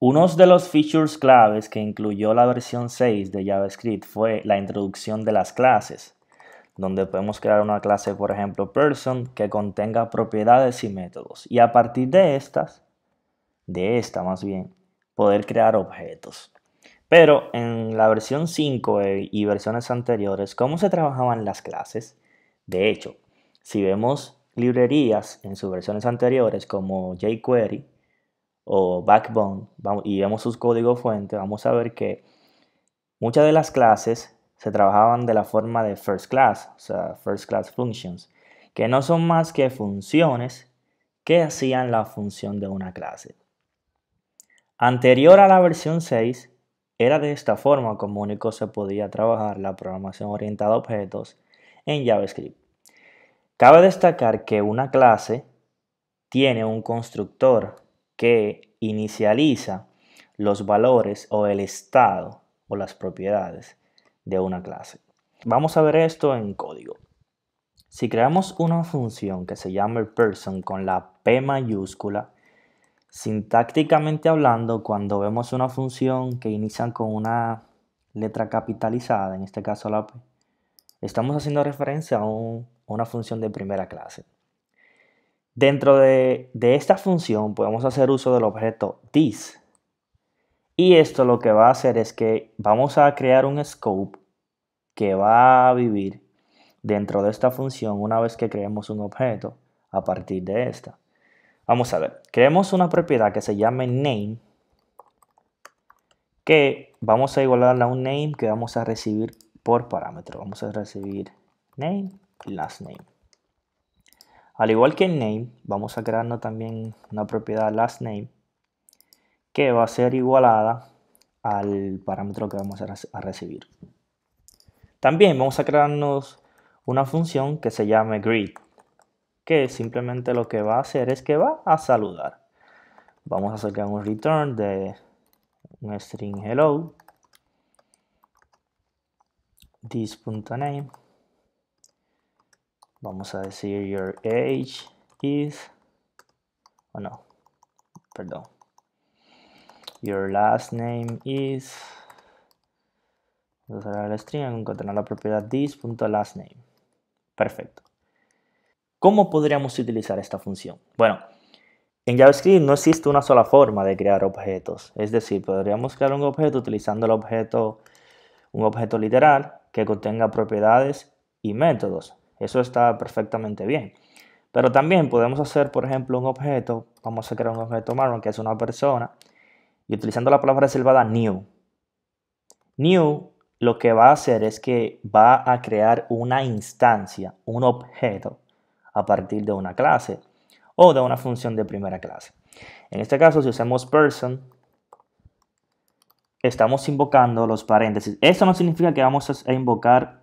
Uno de los features claves que incluyó la versión 6 de JavaScript fue la introducción de las clases, donde podemos crear una clase, por ejemplo, person, que contenga propiedades y métodos. Y a partir de estas, de esta más bien, poder crear objetos. Pero en la versión 5 eh, y versiones anteriores, ¿cómo se trabajaban las clases? De hecho, si vemos librerías en sus versiones anteriores como jQuery, o Backbone y vemos sus códigos fuente, vamos a ver que muchas de las clases se trabajaban de la forma de first class, o sea, first class functions, que no son más que funciones que hacían la función de una clase. Anterior a la versión 6, era de esta forma como único se podía trabajar la programación orientada a objetos en JavaScript. Cabe destacar que una clase tiene un constructor que inicializa los valores o el estado o las propiedades de una clase. Vamos a ver esto en código. Si creamos una función que se llama person con la P mayúscula, sintácticamente hablando, cuando vemos una función que inicia con una letra capitalizada, en este caso la P, estamos haciendo referencia a una función de primera clase. Dentro de, esta función podemos hacer uso del objeto this. Y esto lo que va a hacer es que vamos a crear un scope que va a vivir dentro de esta función una vez que creemos un objeto a partir de esta. Vamos a ver, creemos una propiedad que se llame name que vamos a igualarla a un name que vamos a recibir por parámetro. Vamos a recibir name y last name. Al igual que en name, vamos a crearnos también una propiedad last name que va a ser igualada al parámetro que vamos a recibir. También vamos a crearnos una función que se llame greet, que simplemente lo que va a hacer es que va a saludar. Vamos a sacar un return de un string hello, this.name vamos a decir your age is oh no perdón your last name is la string encontrar la propiedad this.lastname perfecto ¿cómo podríamos utilizar esta función? bueno en JavaScript no existe una sola forma de crear objetos, es decir, podríamos crear un objeto utilizando el objeto, un objeto literal que contenga propiedades y métodos. Eso está perfectamente bien. Pero también podemos hacer, por ejemplo, un objeto, vamos a crear un objeto Marron que es una persona, y utilizando la palabra reservada new. New lo que va a hacer es que va a crear una instancia, un objeto, a partir de una clase o de una función de primera clase. En este caso, si usamos person, estamos invocando los paréntesis. Esto no significa que vamos a invocar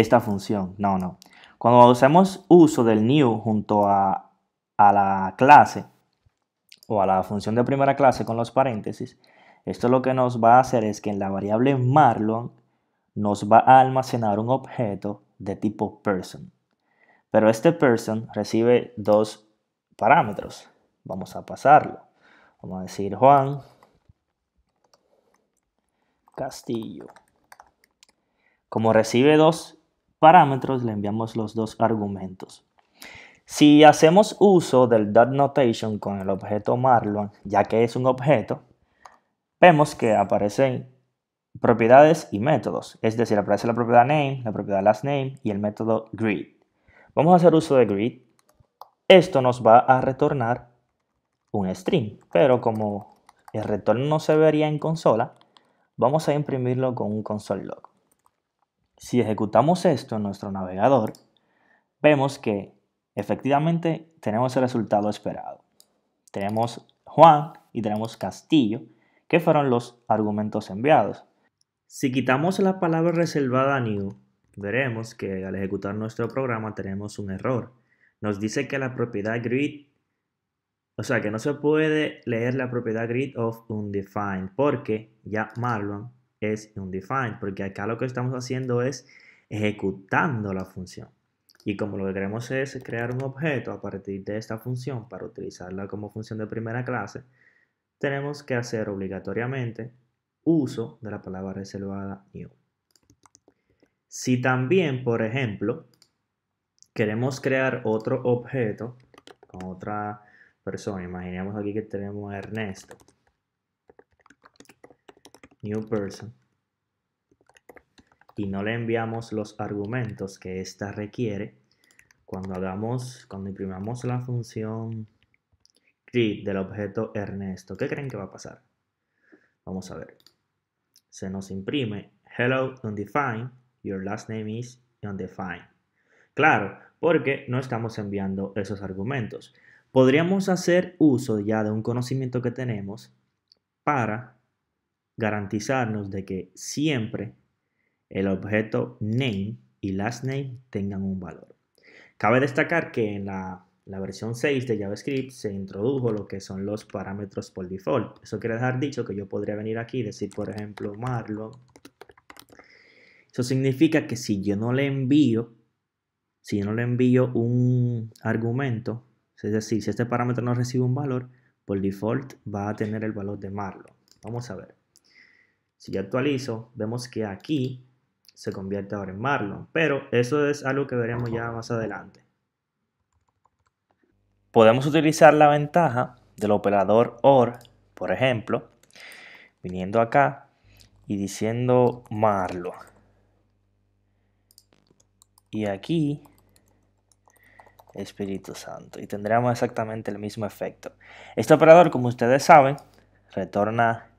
esta función. No, no. Cuando usamos uso del new junto a, a la clase o a la función de primera clase con los paréntesis, esto lo que nos va a hacer es que en la variable Marlon nos va a almacenar un objeto de tipo person. Pero este person recibe dos parámetros. Vamos a pasarlo. Vamos a decir Juan Castillo. Como recibe dos parámetros le enviamos los dos argumentos. Si hacemos uso del dot notation con el objeto Marlon, ya que es un objeto, vemos que aparecen propiedades y métodos. Es decir, aparece la propiedad name, la propiedad last name y el método grid. Vamos a hacer uso de grid. Esto nos va a retornar un string, pero como el retorno no se vería en consola, vamos a imprimirlo con un console log. Si ejecutamos esto en nuestro navegador, vemos que efectivamente tenemos el resultado esperado. Tenemos Juan y tenemos Castillo, que fueron los argumentos enviados. Si quitamos la palabra reservada new, veremos que al ejecutar nuestro programa tenemos un error. Nos dice que la propiedad grid, o sea que no se puede leer la propiedad grid of undefined, porque ya Marlon es undefined, porque acá lo que estamos haciendo es ejecutando la función. Y como lo que queremos es crear un objeto a partir de esta función para utilizarla como función de primera clase, tenemos que hacer obligatoriamente uso de la palabra reservada new. Si también, por ejemplo, queremos crear otro objeto con otra persona, imaginemos aquí que tenemos a Ernesto new person y no le enviamos los argumentos que ésta requiere, cuando hagamos, cuando imprimamos la función create del objeto Ernesto, ¿qué creen que va a pasar? Vamos a ver. Se nos imprime hello undefined, your last name is undefined. Claro, porque no estamos enviando esos argumentos. Podríamos hacer uso ya de un conocimiento que tenemos para garantizarnos de que siempre el objeto name y last name tengan un valor. Cabe destacar que en la, versión 6 de JavaScript se introdujo lo que son los parámetros por default. Eso quiere dejar dicho que yo podría venir aquí y decir, por ejemplo, Marlon. Eso significa que si yo no le envío, si yo no le envío un argumento, es decir, si este parámetro no recibe un valor, por default va a tener el valor de Marlon. Vamos a ver. Si yo actualizo, vemos que aquí se convierte ahora en Marlon, pero eso es algo que veremos ya más adelante. Podemos utilizar la ventaja del operador OR, por ejemplo, viniendo acá y diciendo Marlon. Y aquí, Espíritu Santo. Y tendremos exactamente el mismo efecto. Este operador, como ustedes saben, retorna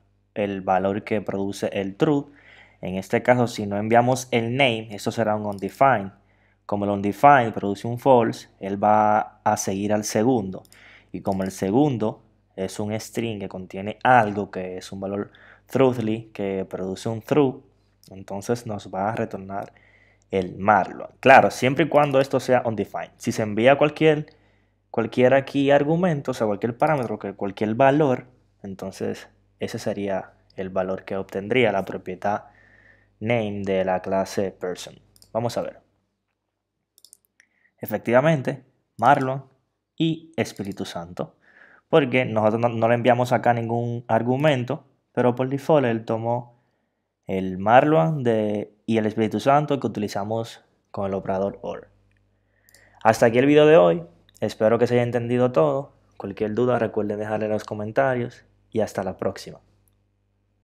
el valor que produce el true. En este caso, si no enviamos el name, esto será un undefined. Como el undefined produce un false, él va a seguir al segundo. Y como el segundo es un string que contiene algo que es un valor truthly, que produce un true, entonces nos va a retornar el marlo, Claro, siempre y cuando esto sea undefined. Si se envía cualquier, cualquier aquí argumento, o sea, cualquier parámetro, cualquier valor, entonces ese sería el valor que obtendría la propiedad name de la clase person. Vamos a ver. Efectivamente, Marlon y Espíritu Santo. Porque nosotros no, le enviamos acá ningún argumento, pero por default él tomó el Marlon y el Espíritu Santo que utilizamos con el operador OR. Hasta aquí el video de hoy. Espero que se haya entendido todo. Cualquier duda recuerden dejarle en los comentarios y hasta la próxima.